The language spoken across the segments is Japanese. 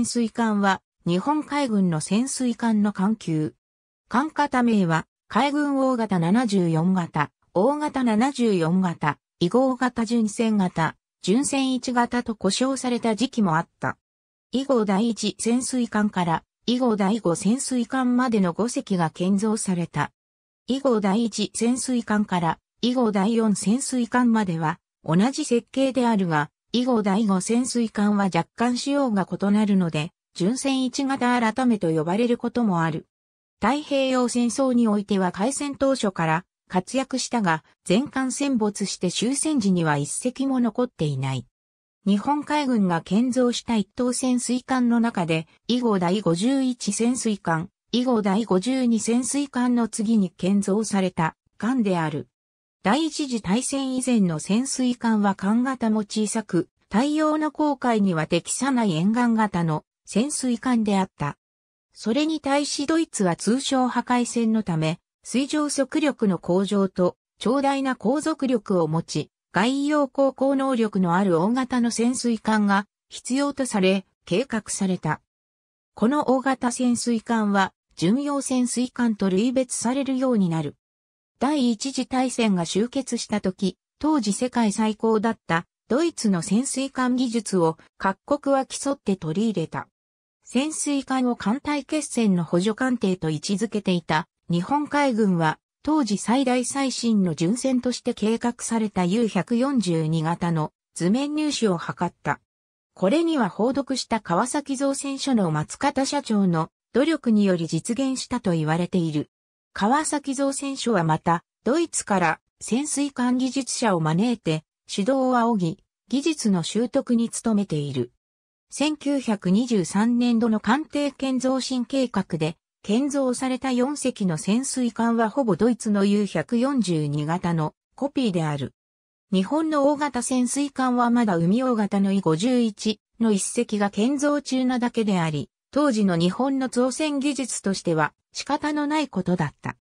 潜水艦は日本海軍の潜水艦の艦級。艦型名は海軍大型74型、大型74型、異号型巡戦型、巡戦1型と呼称された時期もあった。以後第1潜水艦から以後第5潜水艦までの5隻が建造された。以後第1潜水艦から以後第4潜水艦までは同じ設計であるが、以後第五潜水艦は若干仕様が異なるので、純戦一型改めと呼ばれることもある。太平洋戦争においては海戦当初から活躍したが、全艦戦没して終戦時には一隻も残っていない。日本海軍が建造した一等潜水艦の中で、以後第51潜水艦、以後第52潜水艦の次に建造された艦である。第一次大戦以前の潜水艦は艦型も小さく、太陽の航海には適さない沿岸型の潜水艦であった。それに対しドイツは通商破壊戦のため、水上速力の向上と長大な航続力を持ち、外洋航行能力のある大型の潜水艦が必要とされ、計画された。この大型潜水艦は、巡洋潜水艦と類別されるようになる。第一次大戦が終結した時、当時世界最高だったドイツの潜水艦技術を各国は競って取り入れた。潜水艦を艦隊決戦の補助艦艇と位置づけていた日本海軍は当時最大最新の巡戦として計画された U142 型の図面入手を図った。これには報読した川崎造船所の松方社長の努力により実現したと言われている。川崎造船所はまた、ドイツから潜水艦技術者を招いて、指導を仰ぎ、技術の習得に努めている。1923年度の艦艇建造新計画で、建造された4隻の潜水艦はほぼドイツの U142 型のコピーである。日本の大型潜水艦はまだ海大型の E51 の1隻が建造中なだけであり、当時の日本の造船技術としては仕方のないことだった。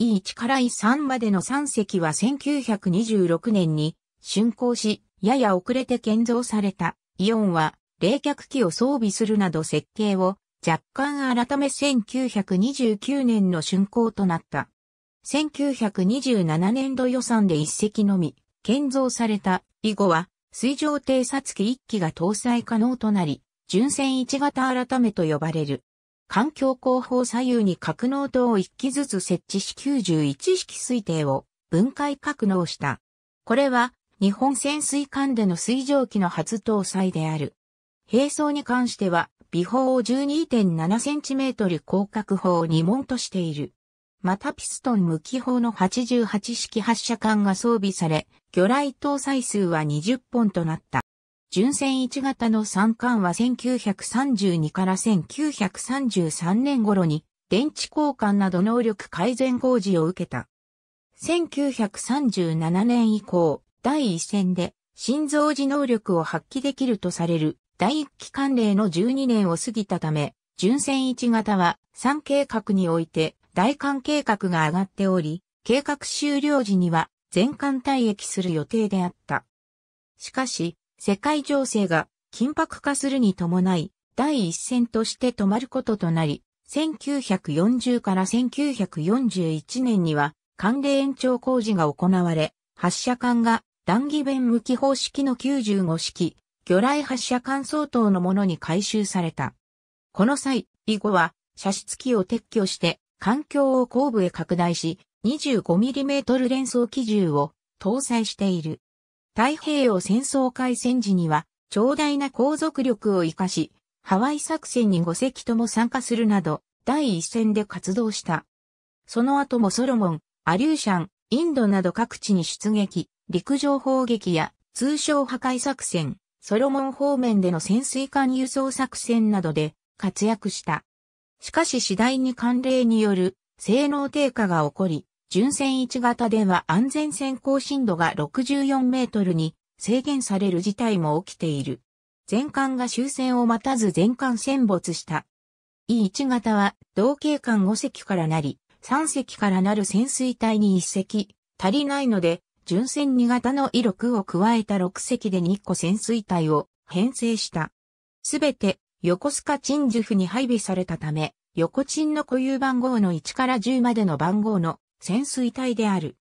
E1 から E3 までの3隻は1926年に竣工し、やや遅れて建造されたイオンは冷却機を装備するなど設計を若干改め1929年の竣工となった。1927年度予算で一隻のみ建造された以後は水上偵察機1機が搭載可能となり、純線1型改めと呼ばれる。環境後方左右に格納塔を1機ずつ設置し91式推定を分解格納した。これは日本潜水艦での水蒸気の初搭載である。並走に関しては、微砲を 12.7cm 広角砲を2門としている。またピストン無機砲の88式発射管が装備され、魚雷搭載数は20本となった。純線一型の三冠は1932から1933年頃に電池交換など能力改善工事を受けた。1937年以降、第一線で心臓時能力を発揮できるとされる第一期関例の12年を過ぎたため、純線一型は三計画において大艦計画が上がっており、計画終了時には全艦退役する予定であった。しかし、世界情勢が緊迫化するに伴い、第一線として止まることとなり、1940から1941年には、関連延長工事が行われ、発射管が弾義弁無機方式の95式、魚雷発射管相当のものに回収された。この際、以後は射出機を撤去して、環境を後部へ拡大し、25mm 連装機銃を搭載している。太平洋戦争開戦時には、長大な航続力を活かし、ハワイ作戦に5隻とも参加するなど、第一線で活動した。その後もソロモン、アリューシャン、インドなど各地に出撃、陸上砲撃や通称破壊作戦、ソロモン方面での潜水艦輸送作戦などで活躍した。しかし次第に慣例による性能低下が起こり、純線1型では安全線更深度が64メートルに制限される事態も起きている。全艦が終戦を待たず全艦戦没した。E1 型は同型艦5隻からなり、3隻からなる潜水隊に1隻、足りないので、純線2型の威力を加えた6隻で2個潜水隊を編成した。すべて横須賀鎮守府に配備されたため、横鎮の固有番号の1から10までの番号の潜水隊である。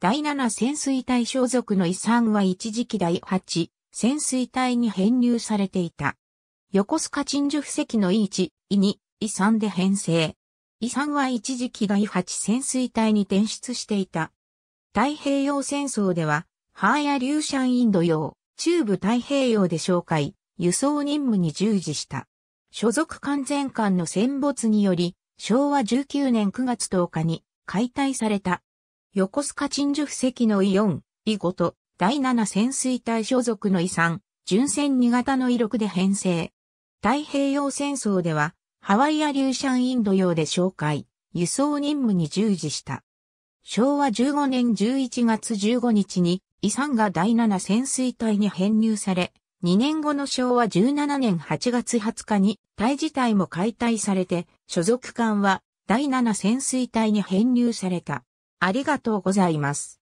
第七潜水隊所属の遺産は一時期第八潜水隊に編入されていた。横須賀鎮守布石の E1、E2、E3 で編成。遺産は一時期第八潜水隊に転出していた。太平洋戦争では、ハーヤ・リューシャンインド洋、中部太平洋で紹介、輸送任務に従事した。所属完全艦の戦没により、昭和19年9月10日に解体された。横須賀鎮守布石のイオン、イゴと第七潜水隊所属の遺産、純戦2型の威力で編成。太平洋戦争では、ハワイアリューシャンインド洋で紹介、輸送任務に従事した。昭和15年11月15日に、遺産が第七潜水隊に編入され、2年後の昭和17年8月20日に、隊自体も解体されて、所属艦は第7潜水隊に編入された。ありがとうございます。